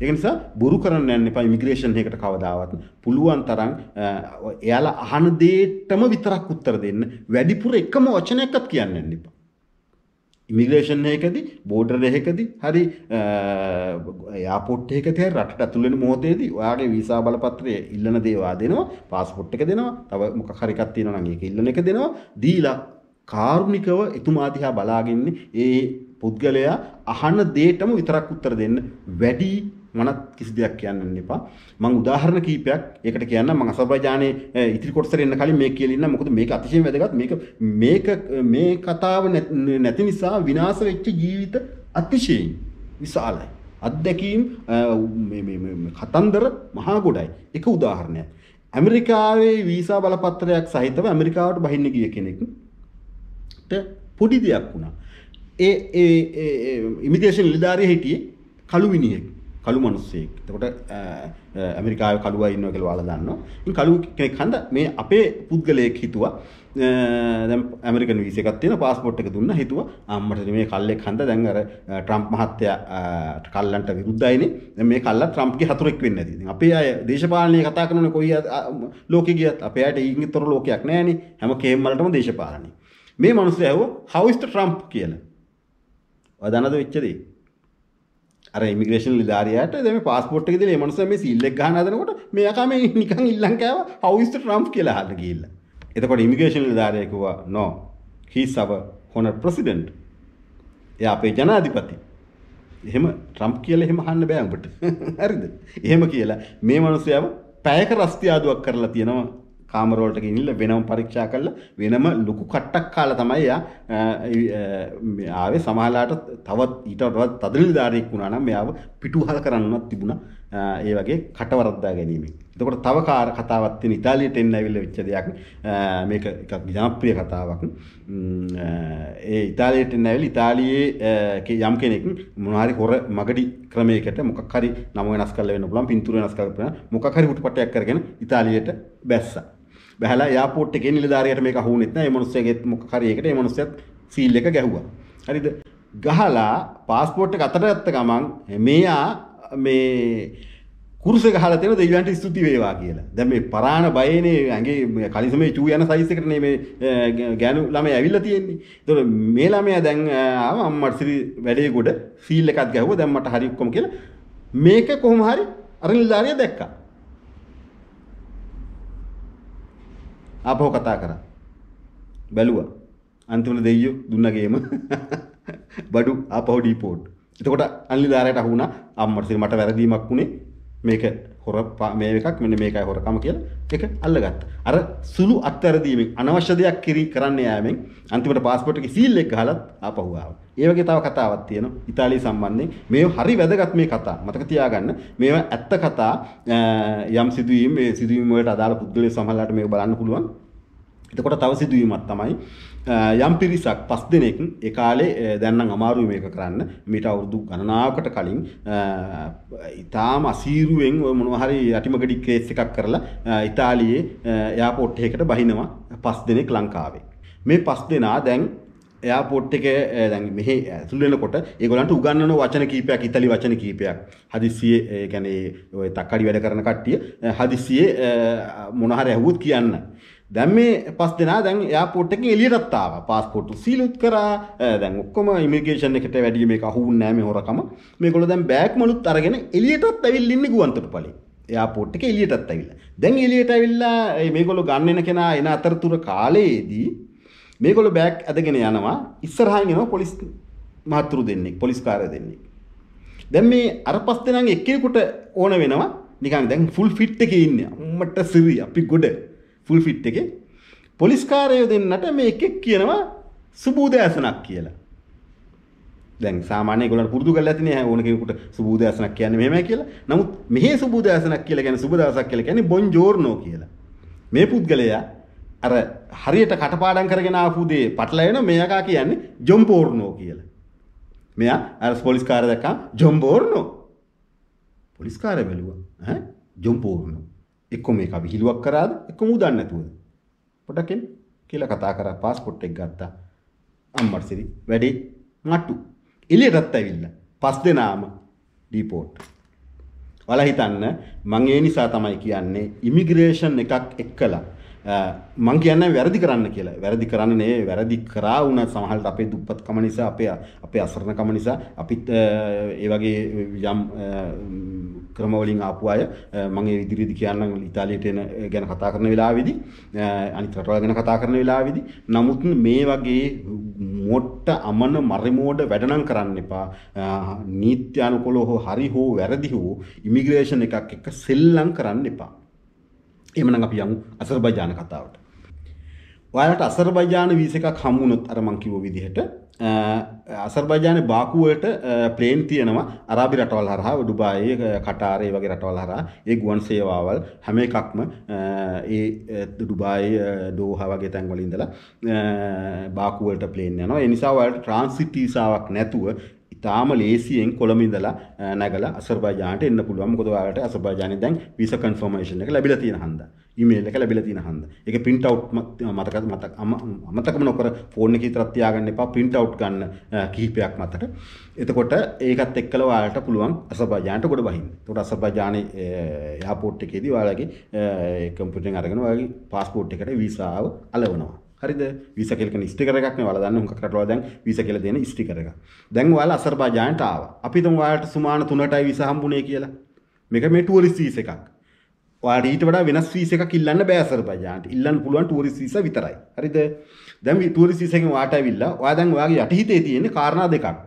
ඒක නිසා බොරු කරන්න යන්න එපා ඉමිග්‍රේෂන් එකකට කවදාවත්. පුළුවන් තරම් එයාලා අහන දේටම විතරක් උත්තර දෙන්න. වැඩිපුර එකම වචනයක්වත් කියන්න යන්න එපා. ඉමිග්‍රේෂන් එකකදී බෝඩර් එකකදී හරි එයාපෝට් එකකදී හරි රටට ඇතුල් වෙන මොහොතේදී ඔයාගේ වීසා බලපත්‍රය ඉල්ලන දේවා දෙනවා පාස්පෝට් එක දෙනවා තව මොකක් හරි එකක් තියෙනවා නම් ඒක ඉල්ලන එක දෙනවා දීලා කාරුණිකව එතුමා දිහා බලාගෙන ඒ පුද්ගලයා අහන දේටම විතරක් උත්තර දෙන්න වැඩි මනත් කිසි දෙයක් කියන්න එපා. මම උදාහරණ කීපයක් ඒකට කියන්න මම අසර්බයිජානයේ ඉතිරි කොටසට එන්න කලින් මේක කියලා ඉන්න මොකද මේක අතිශයින් වැදගත් මේක මේක මේ කතාව නැති නිසා විනාශ වෙච්ච ජීවිත අතිශයින් විශාලයි. අත්දැකීම් කතන්දර මහා ගොඩයි. එක උදාහරණයක්. ඇමරිකාවේ වීසා බලපත්‍රයක් සහිතව ඇමරිකාවට බහින්න ගිය කෙනෙක්ට පොඩි දෙයක් වුණා. ඒ ඉමිතේෂන් නිලධාරිය හිටියේ කළු මිනිහෙක්. කළු මිනිස්සෙක්. එතකොට ඇමරිකාවේ කළුවා ඉන්නවා කියලා ඔයාලා දන්නවා. ඉතින් කළු කෙනෙක් හන්ද මේ අපේ පුද්ගලයෙක් හිතුවා දැන් ඇමරිකන් වීසා එකක් තියෙන પાස්පෝට් එක දුන්නා හිතුවා අම්මට මේ කල්ලෙක් හන්ද දැන් අර ට්‍රම්ප් මහත්තයා කල්ලන්ට විරුද්ධයිනේ. දැන් මේ කල්ලා ට්‍රම්ප්ගේ හතුරෙක් වෙන්න ඇති. ඉතින් අපේ අය දේශපාලනය කතා කරනනේ කොයි ලෝකෙ ගියත් අපේ අයට ඊගින්තර ලෝකයක් නැහැනේ. හැම කේම් වලටම දේශපාලනේ. මේ මිනිස්සු ඇහුවා how is the Trump කියලා. ඔය දන්නද වෙච්ච දේ? අර ඉමිග්‍රේෂන් නිධාරියාට දැන් මේ පාස්පෝර්ට් එක දීලා මේ මනුස්සයා මේ සීල් එක ගන්න හදනකොට මෙයාකම නිකන් ඉල්ලන් කෑවා how is the trump කියලා අහලා ගිහිල්ලා. එතකොට ඉමිග්‍රේෂන් නිධාරියා කිව්වා no he is our honored president. එයා අපේ ජනාධිපති. එහෙම ට්‍රම්ප් කියලා එහෙම අහන්න බෑ උඹට. හරිද? එහෙම කියලා මේ මනුස්සයාව පැයක රස්තියාදුවක් කරලා තියෙනවා කාමරවලට ගිහිල්ලා වෙනම පරීක්ෂා කරලා වෙනම ලොකු කට්ටක් කාලා තමයි එයා ආවේ සමහරලාට තවත් ඊට වඩා තදනිලධාරියෙක් වුණා නම් මෙයාව පිටුහල කරන්නවත් තිබුණා ඒ වගේ කටවරද්දා ගැනීමෙන්. එතකොට තව කාර කතාවක් තියෙන ඉතාලියට එන්න ඇවිල්ලා වෙච්ච දෙයක් මේක එකක් ජනප්‍රිය කතාවක් ඒ ඉතාලියට එන්න ඇවිල්ලා ඉතාලියේ යම් කෙනෙක් මොනවාරි හොර මගඩි ක්‍රමයකට මොකක් හරි නම වෙනස් කරලා වෙන්න පුළුවන් පින්තූර වෙනස් කරලා මොකක් හරි හුටපටයක් කරගෙන ඉතාලියට බැස්සා බැහැලා එයාපෝට් එකේ නිලධාරියට මේක අහු වුණෙත් නැහැ. ඒ මොනුස්සයගෙත් මොකක් හරි එකට ඒ මොනුස්සයත් ෆීල් එක ගැහුවා. හරිද? ගහලා පාස්පෝට් එක අතට ගත්ත ගමන් මෙයා මේ කුරුසේ ගහලා තියෙන දෙවියන්ට ස්තුති වේවා කියලා. දැන් මේ පරාණ බයනේ ඇඟේ කලිසමේ චූ යන සයිස් එකට නේ මේ ගෑනු ළමයි ඇවිල්ලා තියෙන්නේ. ඒතකොට මේ ළමයා දැන් ආව අම්මට සිරි වැඩේ ගොඩ ෆීල් එකක් ගැහුවා. දැන් මට හරි ඔක්කොම කියලා මේක කොහොම හරි අර නිලධාරිය දැක්කා. ආපහු කතා කරා. බැලුවා. අන්තිමට දෙයියෝ දුන්න ගේම බඩු ආපහු ඩිපෝට්. එතකොට අනිලි දාරයට අහු වුණා අම්මට මට වැරදීමක් වුණේ මේක හොර මේ එකක් මෙන්න මේකයි හොරකම කියලා එක අල්ලගත්තා. අර සුළු අත්හැරදීමෙන් අනවශ්‍ය දෙයක් කිරි කරන්න යෑමෙන් අන්තිමට පාස්පෝර්ට් එකේ සීල් එක ගහලත් ආපහු ආවා. ඒ වගේ තව කතාවක් තියෙනවා ඉතාලිය සම්බන්ධයෙන්. මේව හරි වැදගත් මේ කතා. මතක තියාගන්න. මේවා ඇත්ත කතා යම් සිදුවීම් මේ සිදුවීම් වලට අදාළ පුද්ගලයන් සමහරලාට මේක බලන්න පුළුවන්. එතකොට තව සිදුවීමක් තමයි යම් පිරිසක් පස් දෙනෙක් ඒ කාලේ දැන් නම් අමාරුයි මේක කරන්න මීට අවුරුදු ගණනාවකට කලින් ඊටාම අසීරුවෙන් ඔය මොනවා හරි යටිමගඩි කේස් එකක් කරලා ඉතාලියේ එයාපෝට් එකකට බහිනවා පස් දෙනෙක් ලංකාවේ මේ පස් දෙනා දැන් එයාපෝට් එක දැන් මෙහි ඇතුල් වෙනකොට ඒගොල්ලන්ට උගන්වන වචන කීපයක් ඉතාලි වචන කීපයක් හදිස්සියේ ඒ කියන්නේ ඔය තක්කඩි වැඩ කරන කට්ටිය හදිස්සියේ මොන හරි ඇහුවොත් කියන්න දැන් මේ පස් දෙනා දැන් එයාපෝට් එකෙන් එළියටත් ආවා. પાස්පෝර්ට් සීලුත් කරා. දැන් ඔක්කොම ඉමිග්‍රේෂන් එකට වැඩි මේක අහුවුන්නේ නැහැ මේ හොරකම. මේගොල්ලෝ දැන් බෑග් මලුත් අරගෙන එළියටත් ඇවිල්ලා ඉන්නේ ගුවන්තොටුපළේ. එයාපෝට් එකේ එළියටත් ඇවිල්ලා. දැන් එළියට ඇවිල්ලා මේගොල්ලෝ ගන්න එන කෙනා එන අතරතුර කාලයේදී මේගොල්ලෝ බෑග් ඇදගෙන යනවා. ඉස්සරහින් එනවා පොලිස් මහතුරු දෙන්නෙක්, පොලිස් කාර්ය දෙන්නෙක්. දැන් මේ අර පස් දෙනාගෙන් එක්කෙනෙකුට ඕන වෙනවා නිකන් දැන් ෆුල් ෆිට් එකේ ඉන්නේ. උම්මට සිරි අපි ගොඩ ෆුල් ෆිට් එකේ පොලිස්කාරයෝ දෙන්නට මේ එකෙක් කියනවා සුබූදෑසනක් කියලා. දැන් සාමාන්‍ය ඒගොල්ලන්ට පුරුදු කරලා ඇතිනේ ඕන කෙනෙකුට සුබූදෑසනක් කියන්නේ මෙහෙමයි කියලා. නමුත් මෙහි සුබූදෑසනක් කියලා කියන්නේ සුබ දවසක් කියලා කියන්නේ බොන්ජෝර්නෝ කියලා. මේ පුද්ගලයා අර හරියට කටපාඩම් කරගෙන ආපු දේ පටලැවෙන මෙයාකා කියන්නේ ජොම්පෝර්නෝ කියලා. මෙයා අර පොලිස්කාරය දැක්කා ජොම්බෝර්නෝ. පොලිස්කාරය බැලුවා. ඈ ජොම්පෝර්නෝ. එක්ක මේක අපි හිලුවක් කරාද එක්ක මුදන් නැතුවද පොඩක් එන්න කියලා කතා කරා પાස්පෝට් එක ගත්තා අම්මට සිරි වැඩි නට්ටු එළියටත් ඇවිල්ලා පස් දෙනාම ඩිපෝට් වල හිතන්න මම ඒ නිසා තමයි කියන්නේ ඉමිග්‍රේෂන් එකක් එක්කලා මං කියන්නේ වැරදි කරන්න කියලා. වැරදි කරන්න නේ වැරදි කරා වුණත් සමහරවිට අපේ දුප්පත්කම නිසා අපේ අපේ අසරණකම නිසා අපිත් ඒ වගේ යම් ක්‍රමවලින් ආපු අය මම ඒ ඉදිරියේදී කියන්නම් ඉතාලියට එන ගැන කතා කරන වෙලාවේදී අනිත් රටවල් ගැන කතා කරන වෙලාවේදී නමුත් මේ වගේ මොට්ට අමන මරිමෝඩ වැඩනම් කරන්න එපා නීත්‍යානුකොලෝ හෝ හරි හෝ වැරදි හෝ ඉමිග්‍රේෂන් එකක් එක්ක සෙල්ලම් කරන්න එපා එමනම් අපි යමු අසර්බයිජාන කතාවට ඔයාලට අසර්බයිජාන වීස එකක් හම්බුනොත් අර මං කිව්ව විදිහට අසර්බජාන බාකුවට ප්ලේන් තියෙනවා අරාබි රටවල් හරහා ඩුබායි කටාරේ වගේ රටවල් හරහා ඒ ගුවන් සේවාවල් හැම එකක්ම ඒ ඩුබායි දෝහා වගේ තැන්වල ඉඳලා බාකුවට ප්ලේන් යනවා ඒ නිසා ඔයාලට ට්‍රාන්සිට් වීසාවක් නැතුව ඉතාම ලේසියෙන් කොළඹ ඉඳලා නැගලා අසර්බයිජාන්ට එන්න පුළුවන් මොකද ඔයාලට අසර්බයිජානේ දැන් වීසා කන්ෆර්මේෂන් එක ලැබිලා තියෙන හන්දා ඉමේල් එක ලැබිලා තියෙන හන්ද. ඒක print out මතක මතක අමතකම නොකර ෆෝන් එකේ විතරක් තියාගන්න එපා print out ගන්න කිහිපයක් මතට. එතකොට ඒකත් එක්කලා ඔයාලට පුළුවන් අසබජානට ගොඩ බහින්න. එතකොට අසබජානේ එයාපෝට් එකේදී ඔයාලගේ කම්පියුටරෙන් අරගෙන ඔයාලගේ પાස්පෝර්ට් එකට වීසාව අලවනවා. හරිද වීසා කියලා කියන ස්ටිකර් එකක් නේ ඔයාලා දන්න හුඟක් රටවල දැන් වීසා කියලා දෙන ස්ටිකර් එක. දැන් ඔයාලා අසර්බයිජාන්ට ආවා. අපි හිතමු ඔයාලට සුමාන 3ටයි වීසා හම්බුනේ කියලා. මේක මේ ටුවරිස්ට් වීසා එකක්. ඔයාට ඊට වඩා වෙනස් වීස එකක් ඉල්ලන්න බෑ අසර්බයිජාන්ට. ඉල්ලන්න පුළුවන් ටූරිස්ට් වීසා විතරයි. හරිද? දැන් මේ ටූරිස්ට් වීසා එකෙන් ඔයාට ඇවිල්ලා ඔයා දැන් ඔයාගේ යටිහිතේ තියෙන කාරණා දෙකක්.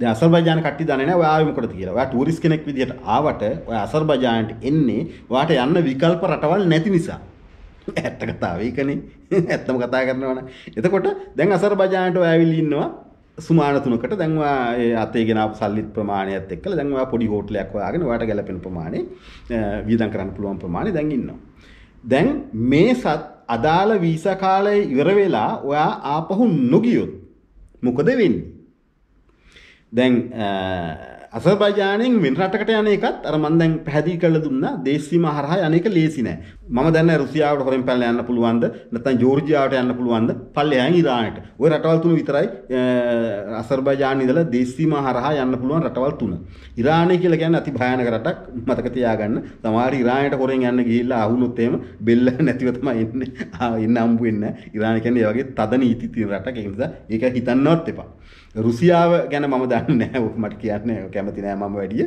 දැන් අසර්බයිජාන කට්ටිය දන්නේ නැහැ ඔයා ආවේ මොකටද කියලා. ඔයා ටූරිස්ට් කෙනෙක් විදිහට ආවට ඔයා අසර්බයිජාන්ට එන්නේ ඔයාට යන්න විකල්ප රටවල් නැති නිසා. ඇත්ත කතාව ඒකනේ. ඇත්තම කතා කරනවා නම්. එතකොට දැන් අසර්බයිජාන්ට ඔයා ඇවිල්ලා ඉන්නවා සුමාන තුනකට දැන්වා අතේ ගෙනාපු සල්ලිත් ප්‍රමාණයත් එක්කලා දැන්වා පොඩි හෝටලයක් හොයාගෙන ඔයාට ගැලපෙන ප්‍රමාණය වියදම් කරන්න පුළුවන් ප්‍රමාණය දැන් ඉන්නවා. දැන් මේ සත් අදාළ වීසා කාලය ඉවර වෙලා ඔයා ආපහු නොගියොත් මොකද වෙන්නේ? දැන් අසර්බයිජානයෙන් වෙන රටකට යන එකත් අර මම දැන් පැහැදිලි කරලා දුන්නා දේශීය හරහා යන එක ලේසි නෑ. මම දන්නේ රුසියාවට හොරෙන් පැනලා යන්න පුළුවන්ද නැත්නම් ජෝර්ජියාවට යන්න පුළුවන්ද පල්ලෙහාන් ඉරානට ওই රටවල් තුන විතරයි අසර්බයිජාන් ඉඳලා දේශ සීමා හරහා යන්න පුළුවන් රටවල් තුන ඉරානය කියලා කියන්නේ අති භයානක රටක් මතක තියාගන්න සමහර ඉරානයට හොරෙන් යන්න ගිහිල්ලා ආවුනොත් එහෙම බෙල්ල නැතිව තමයි එන්නේ එන්න හම්බු වෙන්නේ ඉරානය කියන්නේ ඒ වගේ තද නීති තියෙන රටක් ඒ නිසා ඒක හිතන්නවත් එපා රුසියාව ගැන මම දන්නේ නැහැ මට කියන්න කැමති නෑ මම වැඩිය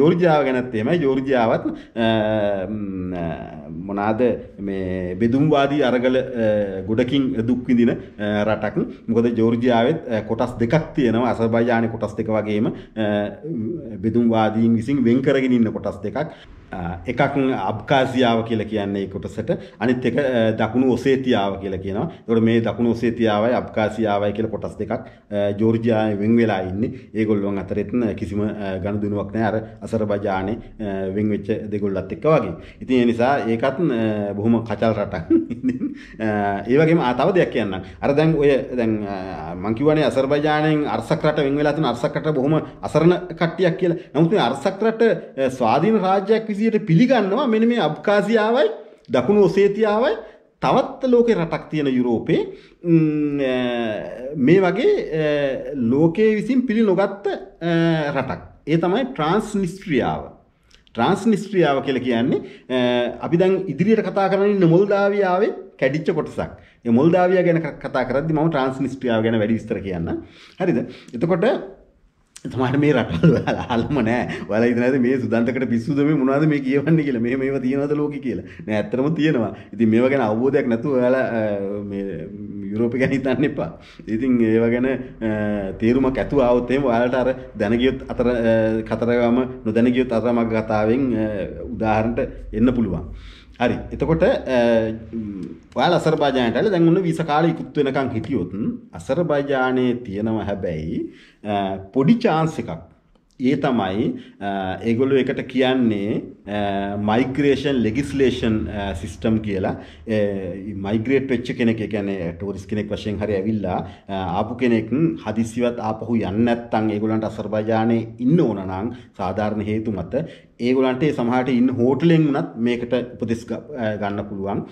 ජෝර්ජියාව ගැනත් එහෙමයි ජෝර්ජියාවත් මොනාද මේ බෙදුම්වාදී අරගල ගොඩකින් දුක්විදින රටක් මොකද ජෝර්ජියාවත් කොටස් දෙකක් තියෙනවා අසභාජානය කොටස් දෙක වගේම බෙදුම්වාදීන් විසින් වෙන්කරගෙන ඉන්න කොටස් දෙකක් එකක් අබ්කාසියාව කියලා කියන්නේ කොටසට අනිත් එක දකුණු ඔසේතියාව කියලා කියනවා. ඒකට මේ දකුණු ඔසේතියාවයි අබ්කාසියාවයි කියලා කොටස් දෙකක් ජෝර්ජියාවෙන් වෙන් වෙලා ඉන්නේ. ඒගොල්ලොන් අතරෙත් කිසිම ගනුදෙනුවක් නැහැ අර අසර්බයිජානේ වෙන් වෙච්ච දෙගොල්ලත් එක්ක වගේ. ඉතින් ඒ නිසා ඒකත් බොහොම කචල් රටක්. ඒ වගේම තව දෙයක් කියන්නම්. අර දැන් ඔය දැන් මං කිව්වනේ අසර්බයිජානෙන් අර්සක් රට වෙන් වෙලා තියෙන අර්සක් රට බොහොම අසරණ කට්ටියක් කියලා. නමුත් මේ අර්සක් රට ස්වාධීන රාජ්‍යයක් විදිහට විදියට පිළිගන්නවා මෙන්න මේ අබ්කාසියාවයි දකුණු ඔසේතියාවයි තවත් ලෝකේ රටක් තියෙන යුරෝපේ මේ වගේ ලෝකයේ විසින් පිළි නොගත්ත රටක්. ඒ තමයි ට්‍රාන්ස්නිස්ට්‍රියාව. ට්‍රාන්ස්නිස්ට්‍රියාව කියලා කියන්නේ අපි දැන් ඉදිරියට කතා කරන්නේ මොල්දාවියාවේ කැඩිච්ච කොටසක්. ඒ මොල්දාවියා ගැන කතා කරද්දි මම ට්‍රාන්ස්නිස්ට්‍රියාව ගැන වැඩි විස්තර කියන්න. හරිද? එතකොට තමට මේ රටල් හල්ම නෑ වල ඉදනද මේ සුදන්තකට පිස්සුද මේ මොනාද මේ කියවන්න කියලා මේ මේවා තියෙනවද ලෝකෙ කියලා නෑ ඇත්තටම තියෙනවා ඉතින් මේවා ගැන අවබෝධයක් නැතුව ඔයාලා මේ යුරෝපේ ගැන හිතන්න එපා ඉතින් ඒවා ගැන තේරුමක් ඇතුව આવොත් එහෙම ඔයාලට අර දැන ගියොත් අතර කතරගම නොදැන ගියොත් අතරමඟ කතාවෙන් උදාහරණට එන්න පුළුවන් හරි එතකොට ඔයාලා අසර්බයිජානයට ඇවිල්ලා දැන් ඔන්න වීස කාලේ ඉක්ුත් වෙනකන් හිටියොත් අසර්බයිජානයේ තියෙනවා හැබැයි පොඩි chance එකක් ඒ තමයි ඒගොල්ලෝ එකට කියන්නේ මයිග්‍රේෂන් ලෙගිස්ලේෂන් සිිස්ටම් කියලා මයිග්‍රේට් වෙච්ච කෙනෙක් ගැන ටෝරිස් කෙනෙක් වශයෙන් හරි ඇවිල්ලා ආපු කෙනෙක් හදිසිවත් ආපහු යන්නත්තං ඒගොලන්ට අසර්භාජානය ඉන්න ඕනනං සාධාරණ හේතු මත ඒගොලන්ට සමහට ඉන්න හෝටලෙන් වනත් මේකට උපදෙස් ගන්න පුළුවන්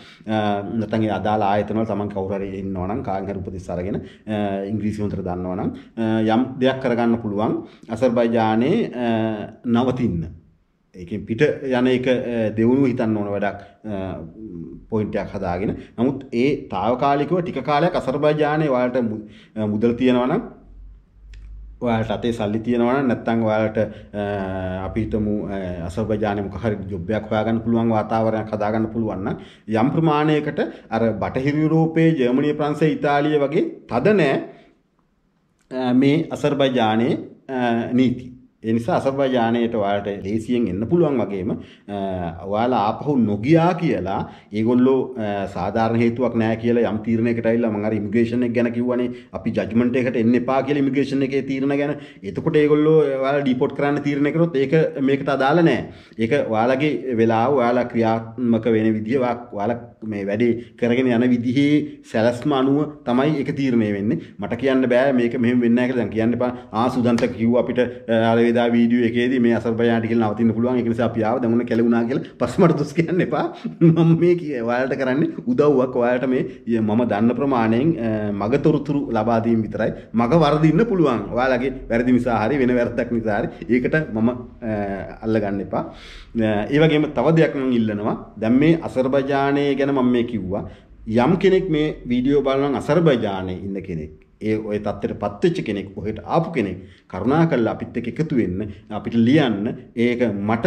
නතගේ අදාලා ආයතනවල තමන් කවුරර ඉන්න ඕනම් කාංහර උපදෙස් අරගෙන ඉංග්‍රීසිවන්ත්‍ර දන්නවනම් යම් දෙයක් කරගන්න පුළුවන් අසර්භයිජානයේ නවතින්න ඒකෙන් පිට යන එක දෙවුණු හිතන්න ඕන වැඩක් පොයින්ටයක් හදාගෙන නමුත් ඒ తాවකාලිකව ටික කාලයක් අසර්බයිජානයේ ඔයාලට මුදල් තියෙනවා නම් ඔයාලට අතේ සල්ලි තියෙනවා නම් නැත්නම් ඔයාලට අපි හිතමු අසර්බයිජානයේ මොකක් හරි ජොබ් එකක් හොයාගන්න පුළුවන් වාතාවරණයක් හදාගන්න පුළුවන් නම් යම් ප්‍රමාණයකට අර බටහිර යුරෝපයේ ජර්මනිය ප්‍රංශය ඉතාලිය වගේ තද නෑ මේ අසර්බයිජානයේ නීති ඒ නිසා අසර්බයිජානයට ඔයාලට ලේසියෙන් එන්න පුළුවන් වගේම ඔයාලා ආපහු නොගියා කියලා ඒගොල්ලෝ සාධාරණ හේතුවක් නැහැ කියලා යම් තීරණයකට ඇවිල්ලා මම අර ඉමිග්‍රේෂන් එක ගැන කිව්වනේ අපි ජජ්මන්ට් එකකට එන්න එපා කියලා ඉමිග්‍රේෂන් එකේ තීරණ ගැන. එතකොට ඒගොල්ලෝ ඔයාලා ඩිපෝට් කරන්න තීරණය කරොත් ඒක මේකට අදාළ නැහැ. ඒක ඔයාලගේ වෙලාව ඔයාලා ක්‍රියාත්මක වෙන විදිය ඔයාලා මේ වැඩි කරගෙන යන විදිහේ සැලස්ම අනුව තමයි එක තීරණය වෙන්නේ මට කියන්න බෑ මේක මෙහෙම වෙන්නේ නැහැ කියලා දැන් කියන්න එපා ආ සුදන්ත කිව්ව අපිට අර වේදා වීඩියෝ එකේදී මේ අසර්බයාන්ට කියලා නවතින්න පුළුවන් ඒක නිසා අපි ආව දැන් ඔන්න කැලුණා කියලා පස්මඩ දුස් කියන්න එපා මම මේ ඔයාලට කරන්නේ උදව්වක් ඔයාලට මේ මම දන්න ප්‍රමාණයෙන් මග තොරතුරු ලබා දීම විතරයි මග වර්ධින්න පුළුවන් ඔයාලගේ වැරදි නිසා හරි වෙන වැරද්දක් නිසා හරි ඒකට මම අල්ලගන්න එපා ඒ වගේම තව දෙයක් මම ඉල්ලනවා දැන් මේ අසර්බයිජානයේ ගැන ගැන මම මේ කිව්වා. යම් කෙනෙක් මේ වීඩියෝ බලනවා අසර්බයිජානයේ ඉන්න කෙනෙක් ඒ ওই தත්තරපත් වෙච්ච කෙනෙක් ඔහෙට ආපු කෙනෙක් කරුණාකරලා අපිත් එක්ක එකතු වෙන්න අපිට ලියන්න ඒක මට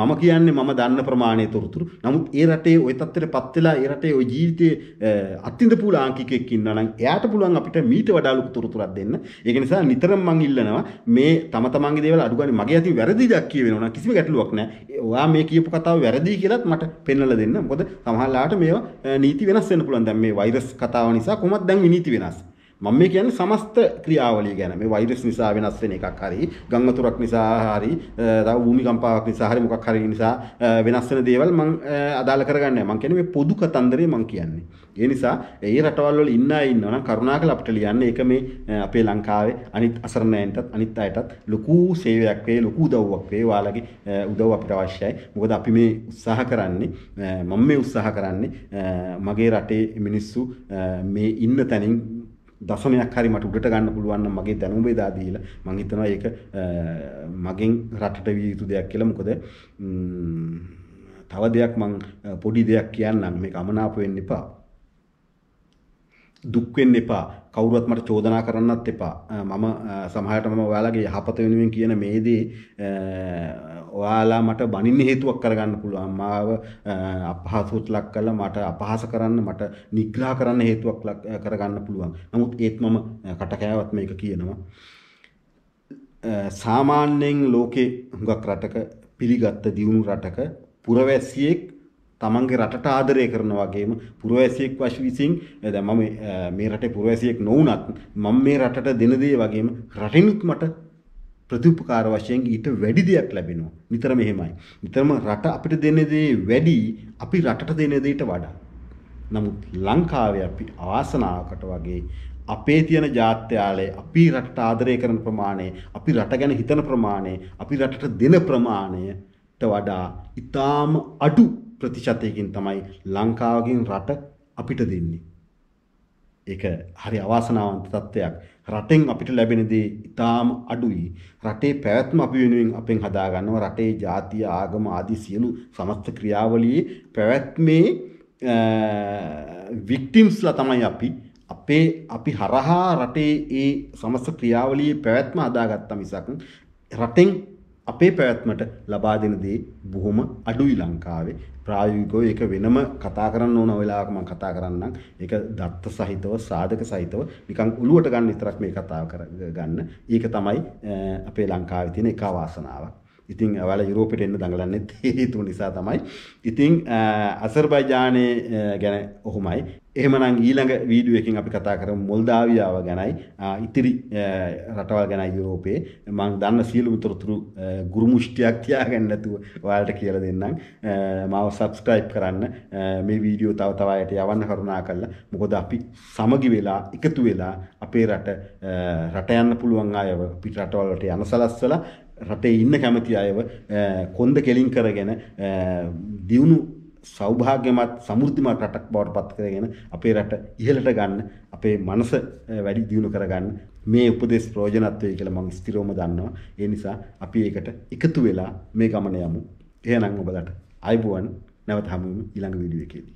මම කියන්නේ මම දන්න ප්‍රමාණය තොරතුරු නමුත් ඒ රටේ ওই தත්තරපත් වෙලා ඒ රටේ ওই ජීවිතයේ අත්විඳපු ලාංකිකයෙක් ඉන්නවා නම් එයාට පුළුවන් අපිට මීට වඩා ලොකු තොරතුරක් දෙන්න ඒක නිසා නිතරම මං ඉල්ලනවා මේ තම තමන්ගේ දේවල් අඩු ගන්න මගේ අතින් වැරදි දක් කියවෙනවා නම් කිසිම ගැටලුවක් නැහැ ඔයා මේ කියපු කතාව වැරදි කියලාත් මට පෙන්වලා දෙන්න මොකද සමහරලාට මේවා නීති වෙනස් වෙන්න පුළුවන් දැන් මේ වෛරස් කතාව නිසා කොහොමද දැන් විනීති වෙනස් මම මේ කියන්නේ සමස්ත ක්‍රියාවලිය ගැන මේ වෛරස් නිසා වෙනස් වෙන එකක් හරි ගංගතුරක් නිසා හරි තව භූමිකම්පාවක් නිසා හරි මොකක් හරි නිසා වෙනස් වෙන දේවල් මම අදාළ කරගන්නේ මම කියන්නේ මේ පොදු කතන්දරේ මම කියන්නේ ඒ නිසා ඒ රටවල් වල ඉන්න අය ඉන්නවා නම් කරුණාකරලා අපිට ලියන්න ඒක මේ අපේ ලංකාවේ අනිත් අසරණයන්ටත් අනිත් අයටත් ලොකු සේවයක් වේ ලොකු උදව්වක් වේ ඔයාලගේ උදව් අපිට අවශ්‍යයි මොකද අපි මේ උත්සාහ කරන්නේ මම මේ උත්සාහ කරන්නේ මගේ රටේ මිනිස්සු මේ ඉන්න තැනින් දශමයක් හරි මට උඩට ගන්න පුළුවන් නම් මගේ දැනුම බෙදා දීලා මම හිතනවා ඒක මගෙන් රටට විය යුතු දෙයක් කියලා මොකද තව දෙයක් මං පොඩි දෙයක් කියන්නම් මේක අමනාප වෙන්න එපා දුක් වෙන්න එපා කවුරුවත් මට චෝදනා කරන්නත් එපා මම සමහරට මම ඔයාලගේ යහපත වෙනුවෙන් කියන මේ දේ ඔයාලා මට බනින්න හේතුවක් කරගන්න පුළුවන් මාව අපහසුත් ලක් කරලා මට අපහාස කරන්න මට නිග්‍රහ කරන්න හේතුවක් කරගන්න පුළුවන් නමුත් ඒත් මම කටකෑවත් මේක කියනවා සාමාන්‍යයෙන් ලෝකේ හුඟක් රටක පිළිගත්ත දියුණු රටක පුරවැසියෙක් තමන්ගේ රටට ආදරය කරන වගේම පුරවැසියෙක් වශ විසින් දැන් මම මේ රටේ පුරවැසියෙක් නොවුනත් මම මේ රටට දෙන දේ වගේම රටිනුත් මට ප්‍රතිඋපකාර වශයෙන් ඊට වැඩි දෙයක් ලැබෙනවා. නිතරම එහෙමයි. නිතරම රට අපිට දෙන දේ වැඩි අපි රටට දෙන දේට වඩා. නමුත් ලංකාවේ අපි ආසනාවකට වගේ අපේ තියෙන ජාත්‍යාලය අපි රටට ආදරය කරන ප්‍රමාණය, අපි රට ගැන හිතන ප්‍රමාණය, අපි රටට දෙන ප්‍රමාණයට වඩා ඊටාම අඩු ප්‍රතිශතයකින් තමයි ලංකාවකින් රට අපිට දෙන්නේ. ඒක හරි අවාසනාවන්ත තත්ත්වයක්. රටෙන් අපිට ලැබෙන දේ ඉතාම අඩුයි. රටේ පැවැත්ම අපි වෙනුවෙන් අපෙන් හදා ගන්නවා. රටේ ජාතිය, ආගම ආදී සියලු සමස්ත ක්‍රියාවලියේ පැවැත්මේ වික්ටිම්ස්ලා තමයි අපි අපේ අපි හරහා රටේ ඒ සමස්ත ක්‍රියාවලියේ පැවැත්ම හදාගත්තා මිසක් රටෙන් අපේ පැවැත්මට ලබා දෙන දේ බොහොම අඩුයි ලංකාවේ ප්‍රායෝගිකව ඒක වෙනම කතා කරන්න ඕන වෙලාවක මම කතා කරන්නම් ඒක දත්ත සහිතව සාධක සහිතව නිකන් උලුවට ගන්න විතරක් මේ කතාව කර ගන්න ඒක තමයි අපේ ලංකාවේ තියෙන එක වාසනාවක් ඉතින් ඔයාල යුරෝපට එන්න දඟලන්නෙත් හේතු නිසා තමයි. ඉතිං අසර්බයිජානය ගැන ඔහොමයි. එහමනං ඊළඟ වීඩුවකින් අපි කතා කර මුල්දාවියාව ගැනයි ඉතිරි රටවල් ගැන යුරෝපේ මං දන්න සියලුම තොරතුරු ගුරුමුෂ්ටියක් තියාගන්න නැතුව ඔයාලට කියලා දෙන්නම්. මාව සබස්ක්‍රයිබ් කරන්න මේ වීඩියෝ තව තවායට යවන්න කරුණා කල්ල මොකොද අපි සමගි වෙලා එකතු වෙලා අපේ රට රට යන්න පුළුවන් අයව පිට රටවල්ලට යන සලස්වලා රටේ ඉන්න කැමති අයව කොන්ද කෙලින් කරගෙන දියුණු සෞභාග්‍යමත් සමෘද්ධිමත් රටක් බවට පත් කරගෙන අපේ රට ඉහළට ගන්න අපේ මනස වැඩි දියුණු කරගන්න මේ උපදේශ ප්‍රයෝජනත් වෙයි කියලා මම ස්ථිරවම දන්නවා. ඒ නිසා අපි ඒකට එකතු වෙලා මේ ගමන යමු. එහෙනම් ඔබලට ආයුබෝවන් නැවත හමු ඊළඟ වීඩියෝ එකේදී.